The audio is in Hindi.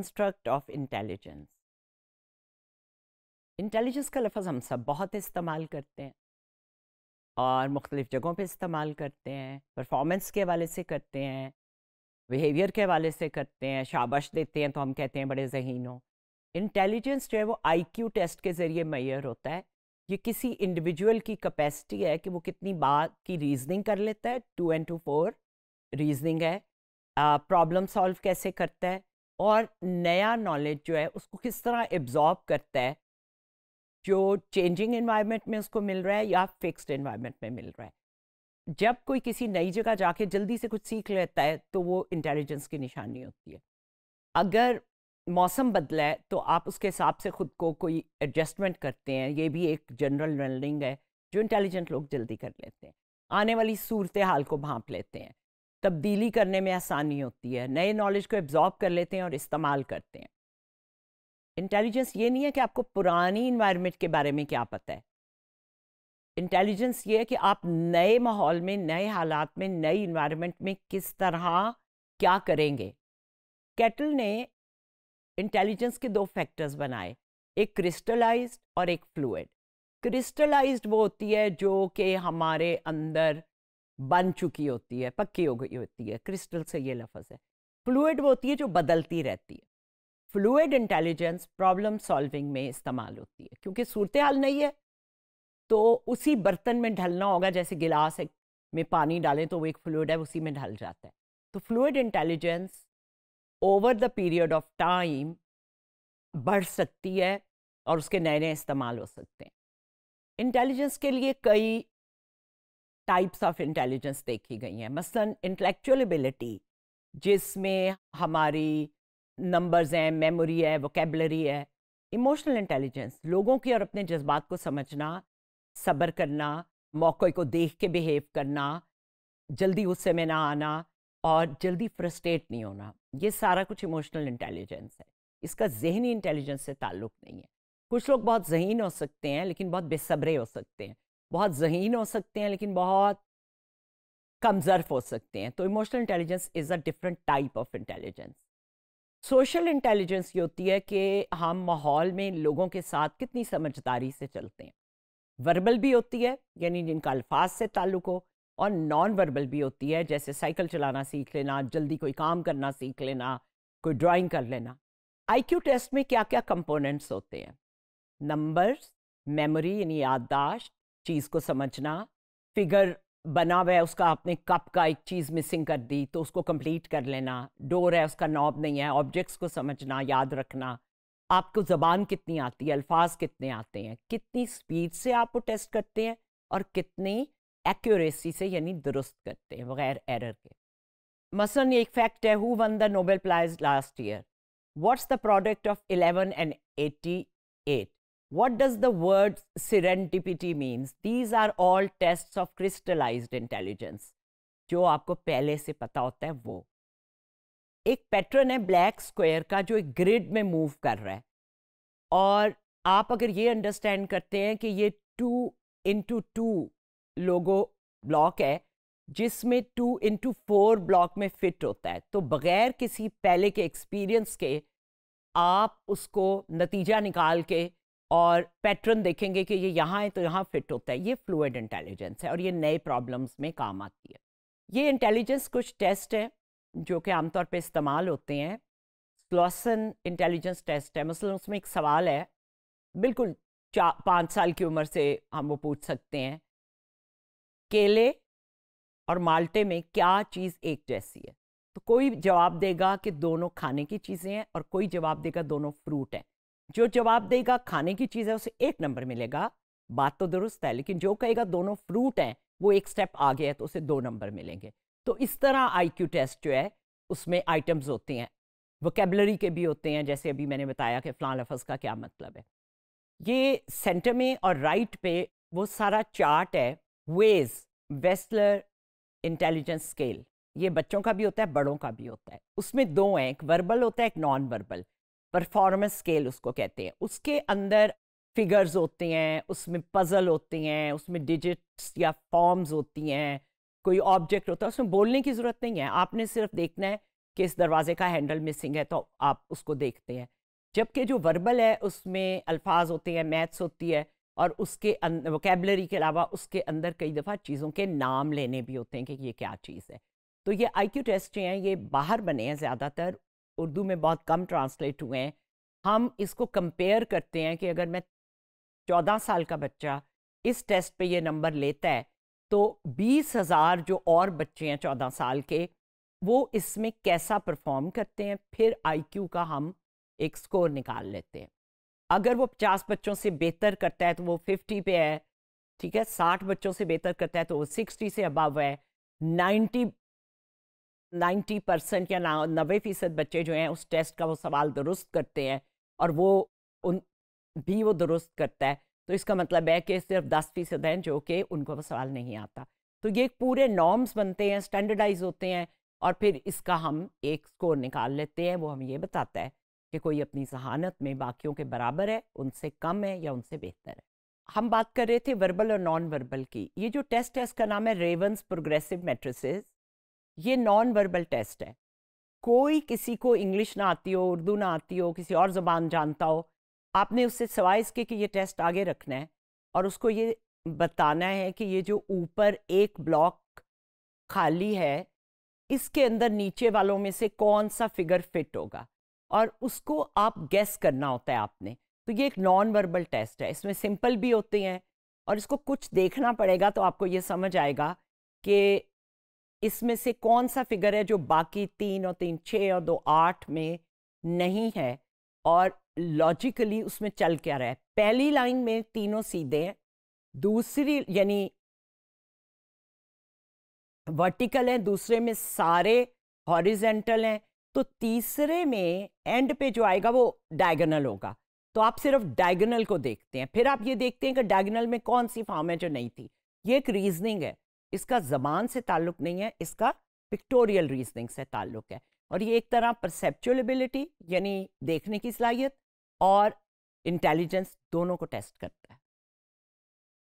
कंस्ट्रक्ट ऑफ इंटेलिजेंस इंटेलिजेंस का लफज हम सब बहुत इस्तेमाल करते हैं और मुख्तलिफ़ जगहों पे इस्तेमाल करते हैं परफॉर्मेंस के हवाले से करते हैं बिहेवियर के हवाले से करते हैं शाबाश देते हैं तो हम कहते हैं बड़े जहीन हो इंटेलिजेंस जो है वो आईक्यू टेस्ट के ज़रिए मैयर होता है ये किसी इंडिविजुअल की कैपेसिटी है कि वो कितनी बात की रीजनिंग कर लेता है two and two four reasoning है प्रॉब्लम uh, सॉल्व कैसे करता है और नया नॉलेज जो है उसको किस तरह एब्जॉर्ब करता है जो चेंजिंग इन्वायरमेंट में उसको मिल रहा है या फिक्स्ड इन्वायरमेंट में मिल रहा है जब कोई किसी नई जगह जाके जल्दी से कुछ सीख लेता है तो वो इंटेलिजेंस की निशानी होती है अगर मौसम बदला है तो आप उसके हिसाब से खुद को कोई एडजस्टमेंट करते हैं ये भी एक जनरल लर्निंग है जो इंटेलिजेंट लोग जल्दी कर लेते हैं आने वाली सूरत हाल को भाँप लेते हैं तब्दीली करने में आसानी होती है नए नॉलेज को एब्जॉर्ब कर लेते हैं और इस्तेमाल करते हैं इंटेलिजेंस ये नहीं है कि आपको पुरानी इन्वायरमेंट के बारे में क्या पता है इंटेलिजेंस ये है कि आप नए माहौल में नए हालात में नए इन्वायरमेंट में किस तरह क्या करेंगे कैटल ने इंटेलिजेंस के दो फैक्टर्स बनाए एक क्रिस्टलाइज्ड और एक फ्लूड क्रिस्टलाइज्ड वो होती है जो कि हमारे अंदर बन चुकी होती है पक्की हो गई होती है क्रिस्टल से ये लफज है फ्लूड वो होती है जो बदलती रहती है फ्लूड इंटेलिजेंस प्रॉब्लम सॉल्विंग में इस्तेमाल होती है क्योंकि सूरत हाल नहीं है तो उसी बर्तन में ढलना होगा जैसे गिलास एक में पानी डालें तो वो एक फ्लूड है उसी में ढल जाता है तो fluid intelligence over the period of time बढ़ सकती है और उसके नए नए इस्तेमाल हो सकते हैं इंटेलिजेंस के लिए कई टाइप्स ऑफ इंटेलिजेंस देखी गई हैं मसलन इंटेलेक्चुअल एबिलिटी जिसमें हमारी नंबर्स हैं मेमोरी है वोकेबलरी है इमोशनल इंटेलिजेंस लोगों की और अपने जज्बात को समझना सब्र करना मौके को देख के बिहेव करना जल्दी गुस्से में ना आना और जल्दी फ्रस्ट्रेट नहीं होना ये सारा कुछ इमोशनल इंटेलिजेंस है इसका जहनी इंटेलिजेंस से ताल्लुक नहीं है कुछ लोग बहुत जहीन हो सकते हैं लेकिन बहुत बेसब्रे हो सकते हैं बहुत जहीन हो सकते हैं लेकिन बहुत कमजर्व हो सकते हैं तो emotional intelligence is a different type of intelligence social intelligence ये होती है कि हम माहौल में लोगों के साथ कितनी समझदारी से चलते हैं वर्बल भी होती है यानी जिनका अल्फाज से ताल्लुक हो और नॉन वर्बल भी होती है जैसे साइकिल चलाना सीख लेना जल्दी कोई काम करना सीख लेना कोई ड्राइंग कर लेना आईक्यू टेस्ट में क्या क्या कंपोनेंट्स होते हैं नंबर्स मेमोरी यानी याददाश्त चीज़ को समझना फिगर बना हुआ है उसका आपने कप का एक चीज़ मिसिंग कर दी तो उसको कंप्लीट कर लेना डोर है उसका नॉब नहीं है ऑब्जेक्ट्स को समझना याद रखना आपको ज़बान कितनी आती है अल्फाज कितने आते हैं कितनी स्पीड से आप वो टेस्ट करते हैं और कितनी एक्यूरेसी से यानी दुरुस्त करते हैं बगैर एरर के मसन एक फैक्ट है who won the Nobel prize last year what's the product of 11 and 88 What does the word serendipity means? These are all tests of crystallized intelligence. जो आपको पहले से पता होता है वो एक पैटर्न है ब्लैक स्क्वायर का जो एक ग्रिड में मूव कर रहा है और आप अगर ये अंडरस्टैंड करते हैं कि ये two into two lego block है जिसमें टू इंटू फोर ब्लॉक में फिट होता है तो बगैर किसी पहले के एक्सपीरियंस के आप उसको नतीजा निकाल के और पैटर्न देखेंगे कि ये यहाँ है तो यहाँ फिट होता है ये फ्लूड इंटेलिजेंस है और ये नए प्रॉब्लम्स में काम आती है ये इंटेलिजेंस कुछ टेस्ट हैं जो कि आमतौर पर इस्तेमाल होते हैं स्लॉसन इंटेलिजेंस टेस्ट है मसलन मतलब उसमें एक सवाल है बिल्कुल चा पाँच साल की उम्र से हम वो पूछ सकते हैं केले और माल्टे में क्या चीज़ एक जैसी है तो कोई जवाब देगा कि दोनों खाने की चीज़ें हैं और कोई जवाब देगा दोनों फ्रूट हैं जो जवाब देगा खाने की चीज़ है उसे एक नंबर मिलेगा बात तो दुरुस्त है लेकिन जो कहेगा दोनों फ्रूट हैं वो एक स्टेप आगे है तो उसे दो नंबर मिलेंगे तो इस तरह आईक्यू टेस्ट जो है उसमें आइटम्स होते हैं वोकेबलरी के भी होते हैं जैसे अभी मैंने बताया कि फ़लां लफज का क्या मतलब है ये सेंटर में और राइट पे वो सारा चार्ट है वेज वेस्टलर इंटेलिजेंस स्केल ये बच्चों का भी होता है बड़ों का भी होता है उसमें दो हैं एक वर्बल होता है एक नॉन वर्बल परफॉर्मेंस स्केल उसको कहते हैं उसके अंदर फिगर्स होती हैं उसमें पज़ल होती हैं उसमें डिजिट्स या फॉर्म्स होती हैं कोई ऑब्जेक्ट होता है उसमें बोलने की ज़रूरत नहीं है आपने सिर्फ देखना है कि इस दरवाजे का हैंडल मिसिंग है तो आप उसको देखते हैं जबकि जो वर्बल है उसमें अल्फाज होते हैं मैथ्स होती है और उसके वोकेबलरी अं-, के अलावा उसके अंदर कई दफ़ा चीज़ों के नाम लेने भी होते हैं कि ये क्या चीज़ है तो ये आई क्यू टेस्ट जो हैं ये बाहर बने हैं ज़्यादातर उर्दू में बहुत कम ट्रांसलेट हुए हैं हम इसको कंपेयर करते हैं कि अगर मैं चौदह साल का बच्चा इस टेस्ट पे ये नंबर लेता है तो बीस हज़ार जो और बच्चे हैं चौदह साल के वो इसमें कैसा परफॉर्म करते हैं फिर आईक्यू का हम एक स्कोर निकाल लेते हैं अगर वो पचास बच्चों से बेहतर करता है तो वो फिफ्टी पे है ठीक है साठ बच्चों से बेहतर करता है तो वो सिक्सटी से अबव है नाइन्टी 90 परसेंट या नबे फीसद बच्चे जो हैं उस टेस्ट का वो सवाल दुरुस्त करते हैं और वो उन भी वो दुरुस्त करता है तो इसका मतलब है कि सिर्फ दस फीसद हैं जो कि उनको वो सवाल नहीं आता तो ये पूरे नॉर्म्स बनते हैं स्टैंडर्डाइज होते हैं और फिर इसका हम एक स्कोर निकाल लेते हैं वो हमें ये बताता है कि कोई अपनी जहानत में बाकियों के बराबर है उनसे कम है या उनसे बेहतर है हम बात कर रहे थे वर्बल और नॉन वर्बल की ये जो टेस्ट है इसका नाम है रेवंस प्रोग्रेसिव मेट्रिसेस ये नॉन वर्बल टेस्ट है कोई किसी को इंग्लिश ना आती हो उर्दू ना आती हो किसी और ज़बान जानता हो आपने उससे सवाइज़ इसके कि ये टेस्ट आगे रखना है और उसको ये बताना है कि ये जो ऊपर एक ब्लॉक खाली है इसके अंदर नीचे वालों में से कौन सा फिगर फिट होगा और उसको आप गेस करना होता है आपने तो ये एक नॉन वर्बल टेस्ट है इसमें सिंपल भी होते हैं और इसको कुछ देखना पड़ेगा तो आपको ये समझ आएगा कि इसमें से कौन सा फिगर है जो बाकी तीन और तीन छः और दो आठ में नहीं है और लॉजिकली उसमें चल क्या रहा है पहली लाइन में तीनों सीधे हैं दूसरी यानी वर्टिकल हैं दूसरे में सारे हॉरिजेंटल हैं तो तीसरे में एंड पे जो आएगा वो डायगोनल होगा तो आप सिर्फ डायगोनल को देखते हैं फिर आप ये देखते हैं कि डायगोनल में कौन सी फॉर्म है जो नहीं थी ये एक रीजनिंग है इसका ज़बान से ताल्लुक नहीं है इसका पिक्टोरियल रीजनिंग से ताल्लुक है और ये एक तरह परसेप्चुअल यानी देखने की सलाहियत और इंटेलिजेंस दोनों को टेस्ट करता है